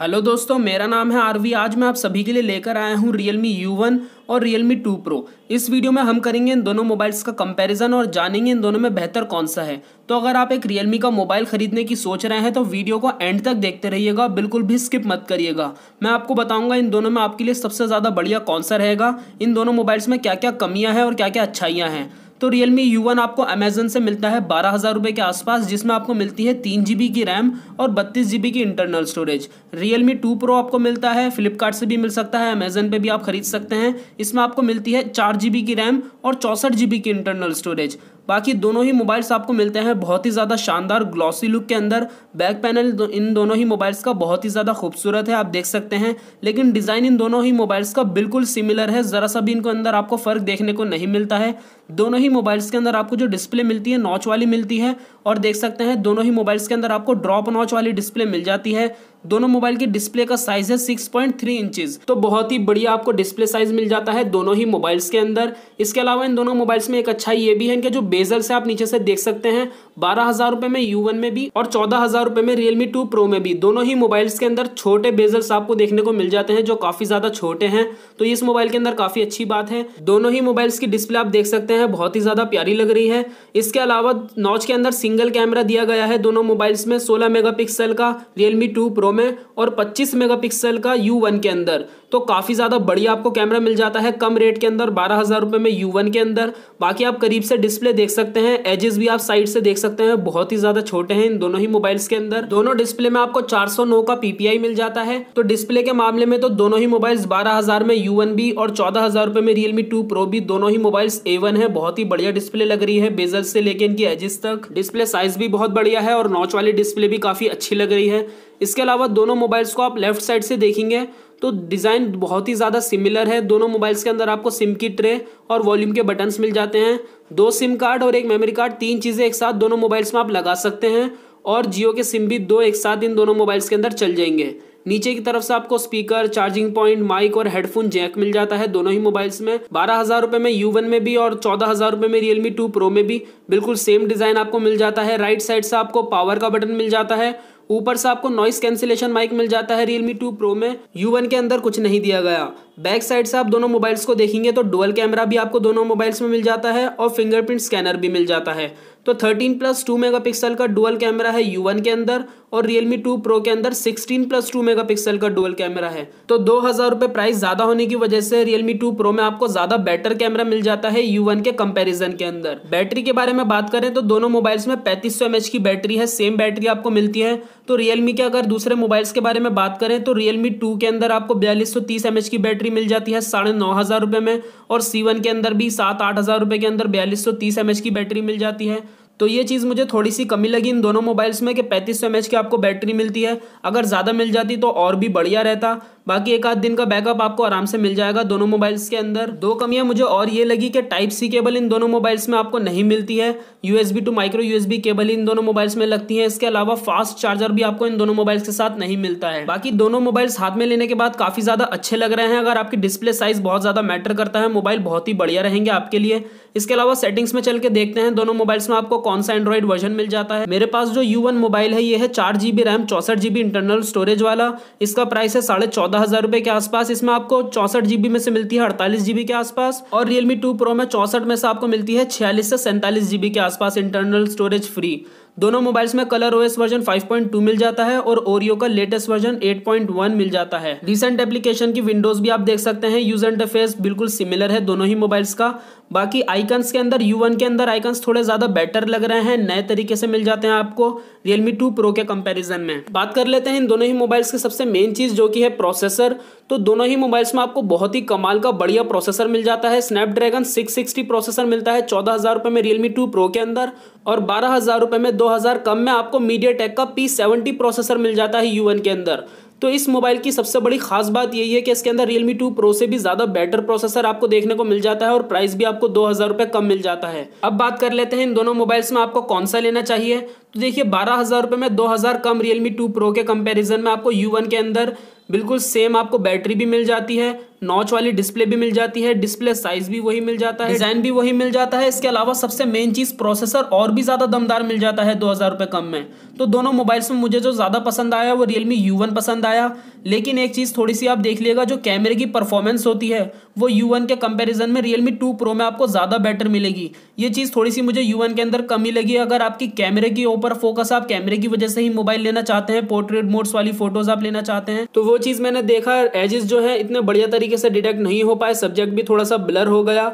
hello दोस्तों मेरा नाम है आरवी आज मैं आप सभी के लिए लेकर आया हूँ यू वन और मी टू प्रो इस वीडियो में हम करेंगे इन दोनों मोबाइल्स का कंपैरिजन और जानेंगे इन दोनों में बेहतर कौन सा है तो अगर आप एक रियलमी का मोबाइल खरीदने की सोच रहे हैं तो वीडियो को एंड तक देखते रहिएगा बिल्कुल भी स्किप मत करिएगा मैं आपको बताऊँगा इन दोनों में आपके लिए सबसे ज़्यादा बढ़िया कौन सा रहेगा इन दोनों मोबाइल्स में क्या क्या कमियाँ हैं और क्या क्या अच्छाइयाँ हैं तो रियल मी यू आपको अमेजन से मिलता है बारह हज़ार रुपये के आसपास जिसमें आपको मिलती है तीन जी की रैम और बत्तीस जी की internal storage Realme two pro आपको मिलता है फ्लिपकार्ट से भी मिल सकता है अमेजन पे भी आप खरीद सकते हैं इसमें आपको मिलती है चार जी की रैम और चौंसठ जी की इंटरनल स्टोरेज बाकी दोनों ही मोबाइल्स आपको मिलते हैं बहुत ही ज़्यादा शानदार ग्लॉसी लुक के अंदर बैक पैनल इन दोनों ही मोबाइल्स का बहुत ही ज़्यादा खूबसूरत है आप देख सकते हैं लेकिन डिज़ाइन इन दोनों ही मोबाइल्स का बिल्कुल सिमिलर है ज़रा सा भी इनको अंदर आपको फ़र्क देखने को नहीं मिलता है दोनों ही मोबाइल्स के अंदर आपको जो डिस्प्ले मिलती है नॉच वाली मिलती है और देख सकते हैं दोनों ही मोबाइल्स के अंदर आपको ड्रॉप नॉच वाली डिस्प्ले मिल जाती है दोनों मोबाइल की डिस्प्ले का साइज है सिक्स पॉइंट थ्री इंचज तो बहुत ही बढ़िया आपको डिस्प्ले साइज मिल जाता है दोनों ही मोबाइल्स के अंदर इसके अलावा इन दोनों मोबाइल्स में एक अच्छा ये भी है इनके जो बेजल से आप नीचे से देख सकते हैं बारह हजार रुपए में यू में भी और चौदह हजार रुपए में रियलमी टू प्रो में भी दोनों ही मोबाइल्स के अंदर छोटे बेजल्स आपको देखने को मिल जाते हैं जो काफी ज्यादा छोटे हैं तो इस मोबाइल के अंदर काफी अच्छी बात है दोनों ही मोबाइल्स की डिस्प्ले आप देख सकते हैं बहुत ही ज्यादा प्यारी लग रही है इसके अलावा नॉच के अंदर सिंगल कैमरा दिया गया है दोनों मोबाइल्स में सोलह मेगा का रियलमी टू प्रो में और 25 मेगापिक्सल का U1 के अंदर तो काफ़ी ज़्यादा बढ़िया आपको कैमरा मिल जाता है कम रेट के अंदर बारह हज़ार रुपये में U1 के अंदर बाकी आप करीब से डिस्प्ले देख सकते हैं एजेस भी आप साइड से देख सकते हैं बहुत ही ज़्यादा छोटे हैं इन दोनों ही मोबाइल्स के अंदर दोनों डिस्प्ले में आपको चार का पी मिल जाता है तो डिस्प्ले के मामले में तो दोनों ही मोबाइल्स बारह में यू भी और चौदह में रियल मी टू भी दोनों ही मोबाइल्स ए है बहुत ही बढ़िया डिस्प्ले लग रही है बेजल से लेकर इनकी एजिस तक डिस्प्ले साइज भी बहुत बढ़िया है और नॉच वाली डिस्प्ले भी काफ़ी अच्छी लग रही है इसके अलावा दोनों मोबाइल्स को आप लेफ्ट साइड से देखेंगे तो डिज़ाइन बहुत ही ज़्यादा सिमिलर है दोनों मोबाइल्स के अंदर आपको सिम की ट्रे और वॉल्यूम के बटन्स मिल जाते हैं दो सिम कार्ड और एक मेमोरी कार्ड तीन चीज़ें एक साथ दोनों मोबाइल्स में आप लगा सकते हैं और जियो के सिम भी दो एक साथ इन दोनों मोबाइल्स के अंदर चल जाएंगे नीचे की तरफ से आपको स्पीकर चार्जिंग पॉइंट माइक और हेडफोन जैक मिल जाता है दोनों ही मोबाइल्स में बारह हज़ार रुपये में यू वन में भी और चौदह हज़ार रुपये में रियलमी टू प्रो में भी बिल्कुल सेम डिज़ाइन आपको मिल जाता है राइट साइड से आपको पावर का बटन मिल जाता है ऊपर से आपको नॉइस कैंसिलेशन माइक मिल जाता है रियलमी टू प्रो में यू के अंदर कुछ नहीं दिया गया बैक साइड से आप दोनों मोबाइल्स को देखेंगे तो डुअल कैमरा भी आपको दोनों मोबाइल्स में मिल जाता है और फिंगरप्रिंट स्कैनर भी मिल जाता है तो 13 प्लस टू मेगा का डुअल कैमरा है यू के अंदर और रियलमी टू प्रो के अंदर 16 प्लस टू मेगा का डुअल कैमरा है तो दो हज़ार रुपए प्राइस ज़्यादा होने की वजह से रियलमी टू प्रो में आपको ज़्यादा बेटर कैमरा मिल जाता है यू के कंपैरिजन के अंदर बैटरी के बारे में बात करें तो दोनों मोबाइल्स में पैंतीस सौ की बैटरी है सेम बैटरी आपको मिलती है तो रियलमी के अगर दूसरे मोबाइल्स के बारे में बात करें तो रियलमी टू के अंदर आपको बयालीस सौ तीस एम की बैटरी मिल जाती है साढ़े नौ हज़ार रुपये में और सी वन के अंदर भी सात आठ हज़ार रुपये के अंदर बयालीस सौ तीस एम की बैटरी मिल जाती है तो ये चीज़ मुझे थोड़ी सी कमी लगी इन दोनों मोबाइल्स में कि पैंतीस सौ एम की आपको बैटरी मिलती है अगर ज़्यादा मिल जाती तो और भी बढ़िया रहता बाकी एक आध दिन का बैकअप आपको आराम से मिल जाएगा दोनों मोबाइल्स के अंदर दो कमियाँ मुझे और ये लगी कि टाइप सी केबल इन दोनों मोबाइल्स में आपको नहीं मिलती है USB to micro USB cable इन दोनों मोबाइल्स में लगती है इसके अलावा फास्ट चार्जर भी आपको इन दोनों मोबाइल्स के साथ नहीं मिलता है बाकी दोनों मोबाइल्स हाथ में लेने के बाद काफी ज्यादा अच्छे लग रहे हैं अगर आपकी डिस्प्ले साइज बहुत ज्यादा मैटर करता है मोबाइल बहुत ही बढ़िया रहेंगे आपके लिए इसके अलावा सेटिंग्स में चल के देखते हैं दोनों मोबाइल्स में आपको कौन सा एंड्रॉइड वर्जन मिल जाता है मेरे पास जो यू मोबाइल है ये है चार रैम चौसठ इंटरनल स्टोरेज वाला इसका प्राइस है साढ़े चौदह चौदह हजार रुपए के आसपास इसमें आपको चौसठ जीबी में से मिलती है अड़तालीस जीबी के आसपास और रियलमी टू प्रो में चौसठ में से आपको मिलती है छियालीस से सैंतालीस जीबी के आसपास इंटरनल स्टोरेज फ्री दोनों मोबाइल्स में कलर ओएस वर्जन 5.2 मिल जाता है और ओरियो का लेटेस्ट वर्जन 8.1 मिल जाता है रिसेंट एप्लीकेशन की विंडोज भी आप देख सकते हैं यूज एंड फेस बिल्कुल सिमिलर है दोनों ही मोबाइल्स का बाकी आइकन्स के अंदर यू के अंदर आइकन्स थोड़े ज़्यादा बेटर लग रहे हैं नए तरीके से मिल जाते हैं आपको रियलमी टू प्रो के कंपेरिजन में बात कर लेते हैं इन दोनों ही मोबाइल्स की सबसे मेन चीज़ जो कि है प्रोसेसर तो दोनों ही मोबाइल्स में आपको बहुत ही कमाल का बढ़िया प्रोसेसर मिल जाता है स्नैपड्रैगन सिक्स प्रोसेसर मिलता है चौदह हज़ार में रियलमी टू प्रो के अंदर और बारह हज़ार में दो 2000 कम में आपको मीडिया टेक का पी सेवेंटी प्रोसेसर मिल जाता है यूएन के अंदर तो इस मोबाइल की सबसे बड़ी खास बात यही है कि इसके अंदर रियलमी टू प्रो से भी ज़्यादा बेटर प्रोसेसर आपको देखने को मिल जाता है और प्राइस भी आपको दो हज़ार रुपए कम मिल जाता है अब बात कर लेते हैं इन दोनों मोबाइल्स में आपको कौन सा लेना चाहिए तो देखिए बारह हज़ार रुपए में दो हज़ार कम रियलमी टू प्रो के कंपेरिजन में आपको यू के अंदर बिल्कुल सेम आपको बैटरी भी मिल जाती है नॉच वाली डिस्प्ले भी मिल जाती है डिस्प्ले साइज भी वही मिल जाता है डिजाइन भी वही मिल जाता है इसके अलावा सबसे मेन चीज प्रोसेसर और भी ज्यादा दमदार मिल जाता है दो हजार रुपए कम में तो दोनों मोबाइल्स में मुझे जो ज्यादा पसंद आया वो रियलमी यू वन पसंद आया लेकिन एक चीज थोड़ी सी आप देख लीजिएगा जो कैमरे की परफॉर्मेंस होती है वो यू वन के कंपेरिजन में रियलमी टू प्रो में आपको ज्यादा बेटर मिलेगी ये चीज थोड़ी सी मुझे यू वन के अंदर कमी लगी अगर आपकी कैमरे के ऊपर फोकस आप कैमरे की वजह से ही मोबाइल लेना चाहते हैं पोर्ट्रेट मोड्स वाली फोटोज आप लेना चाहते हैं तो वो चीज मैंने देखा एजिस जो है इतने बढ़िया तरीके तरीके से डिटेक्ट नहीं हो पाए सब्जेक्ट भी थोड़ा सा ब्लर हो गया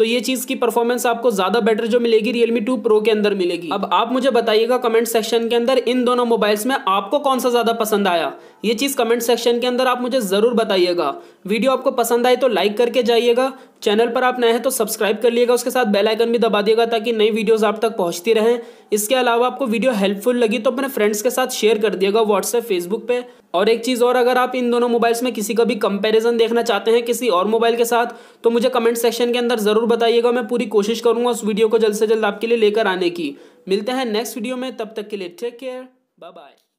तो ये चीज़ की परफॉर्मेंस आपको ज़्यादा बेटर जो मिलेगी रियलमी टू प्रो के अंदर मिलेगी अब आप मुझे बताइएगा कमेंट सेक्शन के अंदर इन दोनों मोबाइल्स में आपको कौन सा ज़्यादा पसंद आया ये चीज़ कमेंट सेक्शन के अंदर आप मुझे ज़रूर बताइएगा वीडियो आपको पसंद आए तो लाइक करके जाइएगा चैनल पर आप नए हैं तो सब्सक्राइब कर लिएगा उसके साथ बेल आइकन भी दबा दिएगा ताकि नई वीडियोस आप तक पहुंचती रहें इसके अलावा आपको वीडियो हेल्पफुल लगी तो अपने फ्रेंड्स के साथ शेयर कर दिएगा व्हाट्सएप फेसबुक पे और एक चीज़ और अगर आप इन दोनों मोबाइल्स में किसी का भी कंपेरिजन देखना चाहते हैं किसी और मोबाइल के साथ तो मुझे कमेंट सेक्शन के अंदर ज़रूर बताइएगा मैं पूरी कोशिश करूंगा उस वीडियो को जल्द से जल्द आपके लिए लेकर आने की मिलते हैं नेक्स्ट वीडियो में तब तक के लिए टेक केयर बाय बाय